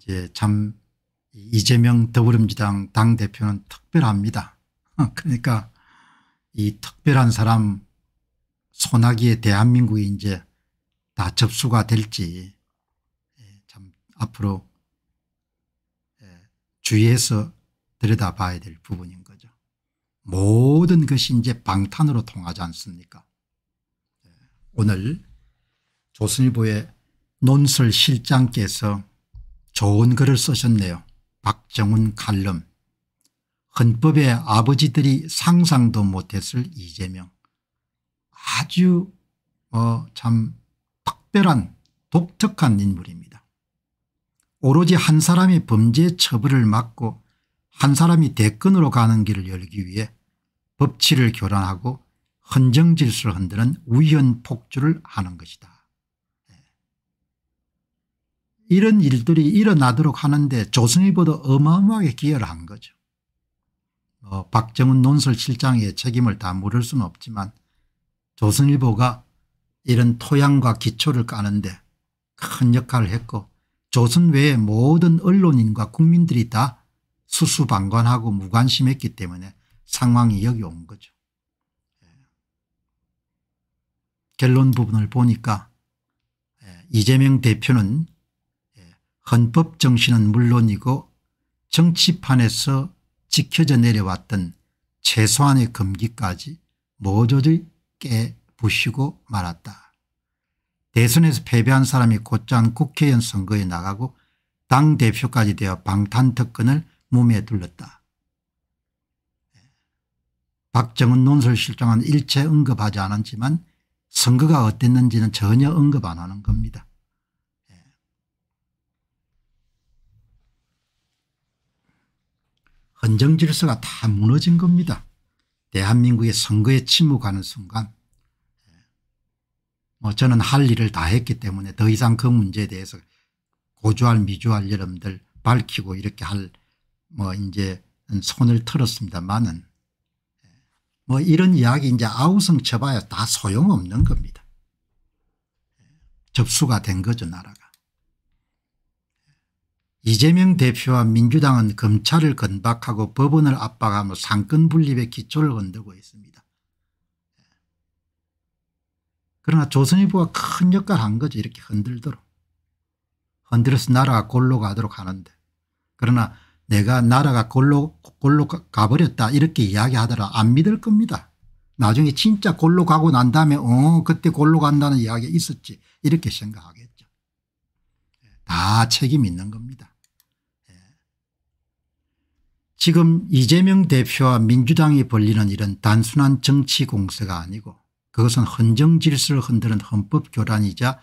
이제 참 이재명 더불어민주당 당 대표는 특별합니다. 어, 그러니까 이 특별한 사람 소나기에 대한민국이 이제 다 접수가 될지 예, 참 앞으로 예, 주의해서 들여다봐야 될 부분인 거죠. 모든 것이 이제 방탄으로 통하지 않습니까 예, 오늘 조선일보의 논설실장께서 좋은 글을 쓰셨네요. 박정훈 칼럼 헌법의 아버지들이 상상도 못했을 이재명 아주 어 참 특별한 독특한 인물입니다. 오로지 한 사람이 범죄 처벌을 막고 한 사람이 대권으로 가는 길을 열기 위해 법치를 교란하고 헌정질서를 흔드는 우연폭주를 하는 것이다. 이런 일들이 일어나도록 하는데 조선일보도 어마어마하게 기여를 한 거죠. 어, 박정은 논설실장의 책임을 다 물을 수는 없지만 조선일보가 이런 토양과 기초를 까는데 큰 역할을 했고 조선 외에 모든 언론인과 국민들이 다 수수방관하고 무관심했기 때문에 상황이 여기 온 거죠. 예. 결론 부분을 보니까 예, 이재명 대표는 헌법 정신은 물론이고 정치판에서 지켜져 내려왔던 최소한의 금기까지 모조리 깨부시고 말았다. 대선에서 패배한 사람이 곧장 국회의원 선거에 나가고 당대표까지 되어 방탄특권을 몸에 둘렀다. 박정은 논설실장은 일체 언급하지 않았지만 선거가 어땠는지는 전혀 언급 안 하는 겁니다. 헌정 질서가 다 무너진 겁니다. 대한민국의 선거에 침묵하는 순간 예. 뭐 저는 할 일을 다 했기 때문에 더 이상 그 문제에 대해서 고주할 미주할 여러분들 밝히고 이렇게 할 뭐 이제 손을 털었습니다만은 예. 뭐 이런 이야기 이제 아우성 쳐봐야 다 소용없는 겁니다. 예. 접수가 된 거죠 나라가. 이재명 대표와 민주당은 검찰을 건박하고 법원을 압박하며 상권 분립의 기초를 건들고 있습니다. 그러나 조선일보가 큰 역할을 한 거죠. 이렇게 흔들도록. 흔들어서 나라가 골로 가도록 하는데. 그러나 내가 나라가 골로, 골로 가버렸다 이렇게 이야기하더라 안 믿을 겁니다. 나중에 진짜 골로 가고 난 다음에 어 그때 골로 간다는 이야기 있었지 이렇게 생각하겠죠. 예, 다 책임 있는 겁니다. 지금 이재명 대표와 민주당이 벌리는 일은 단순한 정치 공세가 아니고 그것은 헌정 질서를 흔드는 헌법 교란이자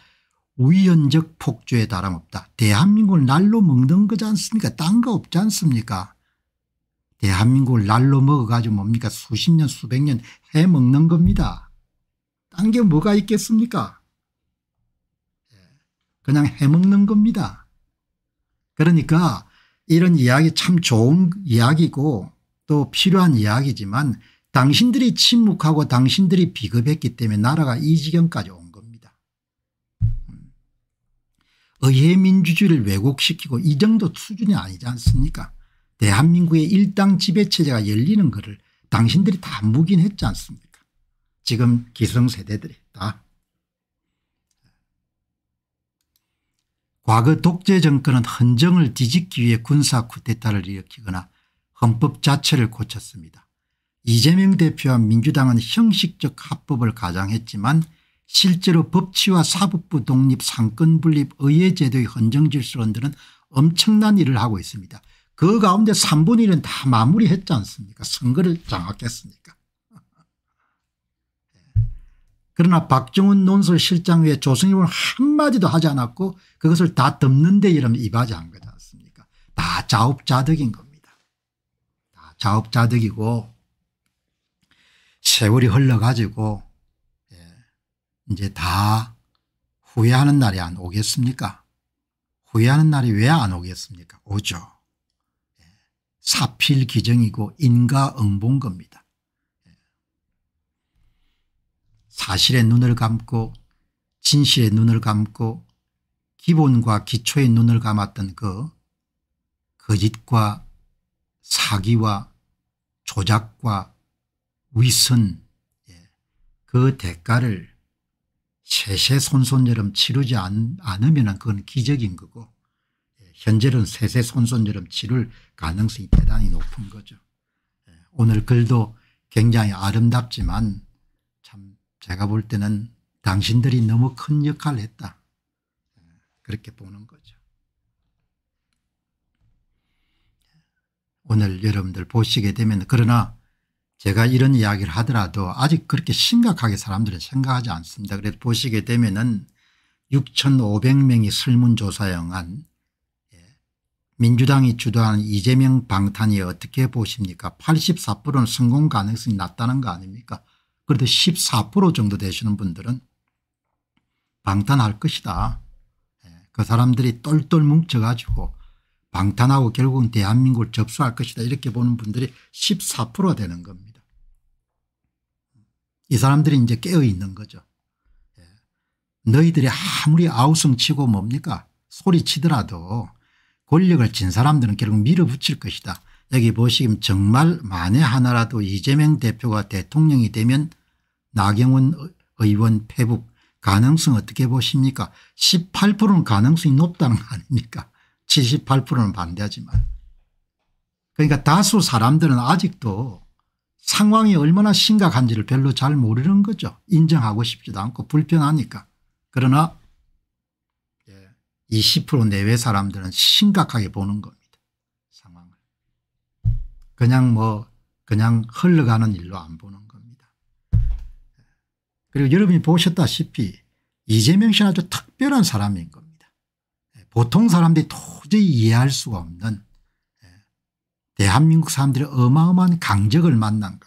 우연적 폭주에 다름없다. 대한민국을 날로 먹는 거지 않습니까 딴 거 없지 않습니까 대한민국을 날로 먹어가지고 뭡니까 수십 년 수백 년 해먹는 겁니다. 딴 게 뭐가 있겠습니까 예, 그냥 해먹는 겁니다. 그러니까 이런 이야기 참 좋은 이야기고 또 필요한 이야기지만 당신들이 침묵하고 당신들이 비겁했기 때문에 나라가 이 지경까지 온 겁니다. 음. 의회민주주의를 왜곡시키고 이 정도 수준이 아니지 않습니까 대한민국의 일당 지배체제가 열리는 것을 당신들이 다 무긴 했지 않습니까 지금 기성세대들이 다. 과거 독재 정권은 헌정을 뒤집기 위해 군사 쿠데타를 일으키거나 헌법 자체를 고쳤습니다. 이재명 대표와 민주당은 형식적 합법을 가장했지만 실제로 법치와 사법부 독립 상권분립 의회제도의 헌정질서론들은 엄청난 일을 하고 있습니다. 그 가운데 3분의 1은 다 마무리했지 않습니까 선거를 장악했으니까. 그러나 박정훈 논술실장 외에 조승임을 한마디도 하지 않았고 그것을 다 덮는데 이름면 이바지한 거지 않습니까 다 자업자득인 겁니다. 다 자업자득이고 세월이 흘러가지고 예. 이제 다 후회하는 날이 안 오겠습니까 후회하는 날이 왜 안 오겠습니까 오죠. 예. 사필기정이고 인가응본 겁니다. 사실의 눈을 감고 진실의 눈을 감고 기본과 기초의 눈을 감았던 그 거짓과 그 사기와 조작과 위선 예, 그 대가를 세세손손처럼 치르지 않, 으면 그건 기적인 거고 예, 현재는 세세손손처럼 치를 가능성이 대단히 높은 거죠. 예, 오늘 글도 굉장히 아름답지만 제가 볼 때는 당신들이 너무 큰 역할을 했다. 그렇게 보는 거죠. 오늘 여러분들 보시게 되면 그러나 제가 이런 이야기를 하더라도 아직 그렇게 심각하게 사람들은 생각하지 않습니다. 그래서 보시게 되면은 6,500명이 설문조사에 응한 예, 민주당이 주도하는 이재명 방탄이 어떻게 보십니까? 84%는 성공 가능성이 낮다는 거 아닙니까? 그래도 14% 정도 되시는 분들은 방탄할 것이다. 예, 그 사람들이 똘똘 뭉쳐가지고 방탄하고 결국은 대한민국을 접수할 것이다 이렇게 보는 분들이 14% 되는 겁니다. 이 사람들이 이제 깨어있는 거죠. 예, 너희들이 아무리 아우성치고 뭡니까 소리치더라도 권력을 진 사람들은 결국 밀어붙일 것이다. 여기 보시면 정말 만에 하나라도 이재명 대표가 대통령이 되면 나경원 의원 패북 가능성 어떻게 보십니까 18%는 가능성이 높다는 거 아닙니까 78%는 반대하지만 그러니까 다수 사람들은 아직도 상황이 얼마나 심각한지를 별로 잘 모르는 거죠 인정하고 싶지도 않고 불편하니까 그러나 20% 예, 내외 사람들은 심각하게 보는 겁니다 그냥 뭐 그냥 흘러가는 일로 안 보는 겁니다. 그리고 여러분이 보셨다시피 이재명 씨는 아주 특별한 사람인 겁니다. 보통 사람들이 도저히 이해할 수가 없는 예, 대한민국 사람들의 어마어마한 강적을 만난 것.